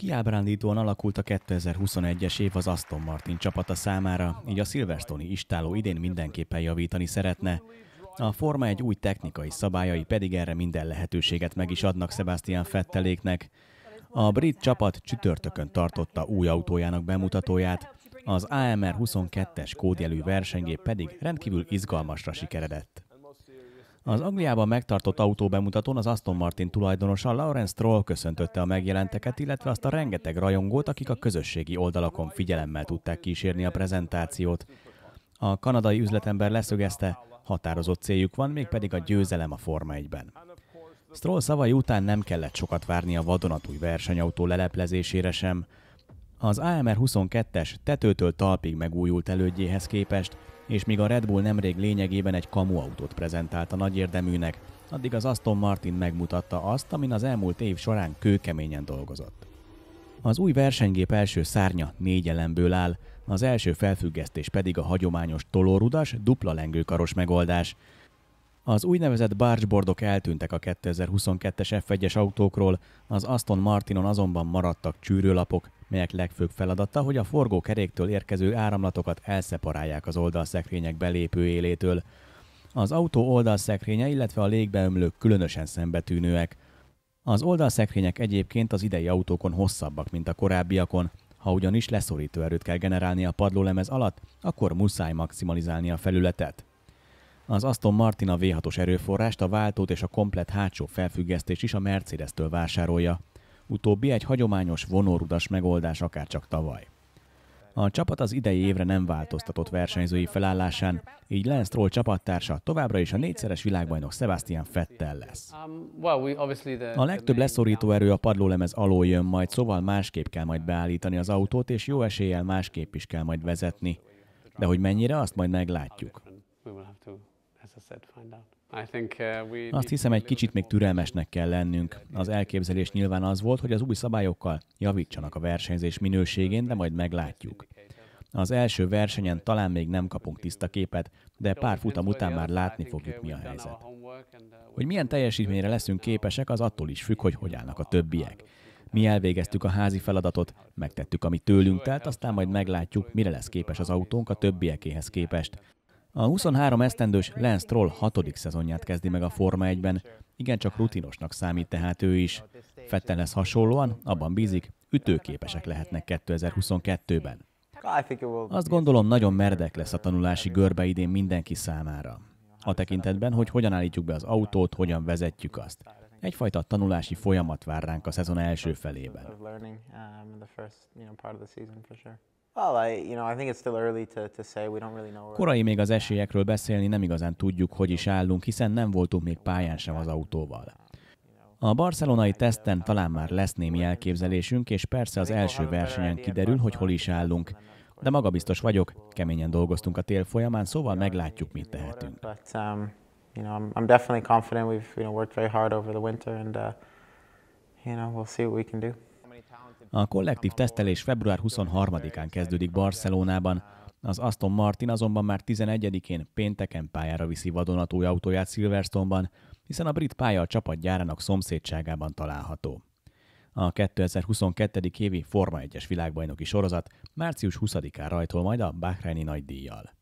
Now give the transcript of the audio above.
Kiábrándítóan alakult a 2021-es év az Aston Martin csapata számára, így a Silverstone istáló idén mindenképpen javítani szeretne. A Forma egy új technikai szabályai pedig erre minden lehetőséget meg is adnak Sebastian Fetteléknek. A brit csapat csütörtökön tartotta új autójának bemutatóját, az AMR 22-es kódjelű versengé pedig rendkívül izgalmasra sikeredett. Az Angliában megtartott autóbemutatón az Aston Martin tulajdonosa Lawrence Stroll köszöntötte a megjelenteket, illetve azt a rengeteg rajongót, akik a közösségi oldalakon figyelemmel tudták kísérni a prezentációt. A kanadai üzletember leszögezte, határozott céljuk van, mégpedig a győzelem a Forma 1-ben. Stroll szavai után nem kellett sokat várni a vadonatúj versenyautó leleplezésére sem. Az AMR 22-es tetőtől talpig megújult elődjéhez képest és míg a Red Bull nemrég lényegében egy kamuautót prezentált a nagyérdeműnek, addig az Aston Martin megmutatta azt, amin az elmúlt év során kőkeményen dolgozott. Az új versenygép első szárnya négy elemből áll, az első felfüggesztés pedig a hagyományos tolórudas, dupla lengőkaros megoldás, az úgynevezett bargeboardok eltűntek a 2022-es F1-es autókról, az Aston Martinon azonban maradtak csűrőlapok, melyek legfőbb feladata, hogy a forgókeréktől érkező áramlatokat elszeparálják az oldalszekrények belépő élétől. Az autó oldalszekrénye, illetve a légbeömlők különösen szembetűnőek. Az oldalszekrények egyébként az idei autókon hosszabbak, mint a korábbiakon, ha ugyanis leszorító erőt kell generálni a padlólemez alatt, akkor muszáj maximalizálni a felületet. Az Aston Martin a V6-os erőforrást, a váltót és a komplet hátsó felfüggesztést is a Mercedes-től vásárolja. Utóbbi egy hagyományos vonórudas megoldás akárcsak tavaly. A csapat az idei évre nem változtatott versenyzői felállásán, így Lance Stroll csapattársa továbbra is a négyszeres világbajnok Sebastian Fettel lesz. Um, a legtöbb leszorító erő a padlólemez alól jön majd, szóval másképp kell majd beállítani az autót, és jó eséllyel másképp is kell majd vezetni. De hogy mennyire, azt majd meglátjuk. Uh, Azt hiszem, egy kicsit még türelmesnek kell lennünk. Az elképzelés nyilván az volt, hogy az új szabályokkal javítsanak a versenyzés minőségén, de majd meglátjuk. Az első versenyen talán még nem kapunk tiszta képet, de pár futam után már látni fogjuk, mi a helyzet. Hogy milyen teljesítményre leszünk képesek, az attól is függ, hogy hogy állnak a többiek. Mi elvégeztük a házi feladatot, megtettük, ami tőlünk telt, aztán majd meglátjuk, mire lesz képes az autónk a többiekéhez képest. A 23 esztendős Lance Troll hatodik szezonját kezdi meg a Forma 1-ben, igencsak rutinosnak számít tehát ő is. lesz hasonlóan, abban bízik, ütőképesek lehetnek 2022-ben. Azt gondolom, nagyon merdek lesz a tanulási görbe idén mindenki számára. A tekintetben, hogy hogyan állítjuk be az autót, hogyan vezetjük azt. Egyfajta tanulási folyamat vár ránk a szezon első felében. Korai még az esélyekről beszélni, nem igazán tudjuk, hogy is állunk, hiszen nem voltunk még pályán sem az autóval. A barcelonai teszten talán már lesz némi elképzelésünk, és persze az első versenyen kiderül, hogy hol is állunk. De magabiztos vagyok, keményen dolgoztunk a tél folyamán, szóval meglátjuk, mit tehetünk. Um, you know, a kollektív tesztelés február 23-án kezdődik Barcelonában. Az Aston Martin azonban már 11-én pénteken pályára viszi vadonatúj autóját Silverstone-ban, hiszen a brit pálya a csapat gyárának szomszédságában található. A 2022. évi Forma 1-es világbajnoki sorozat március 20-án rajtol majd a Bahreini nagydíjjal.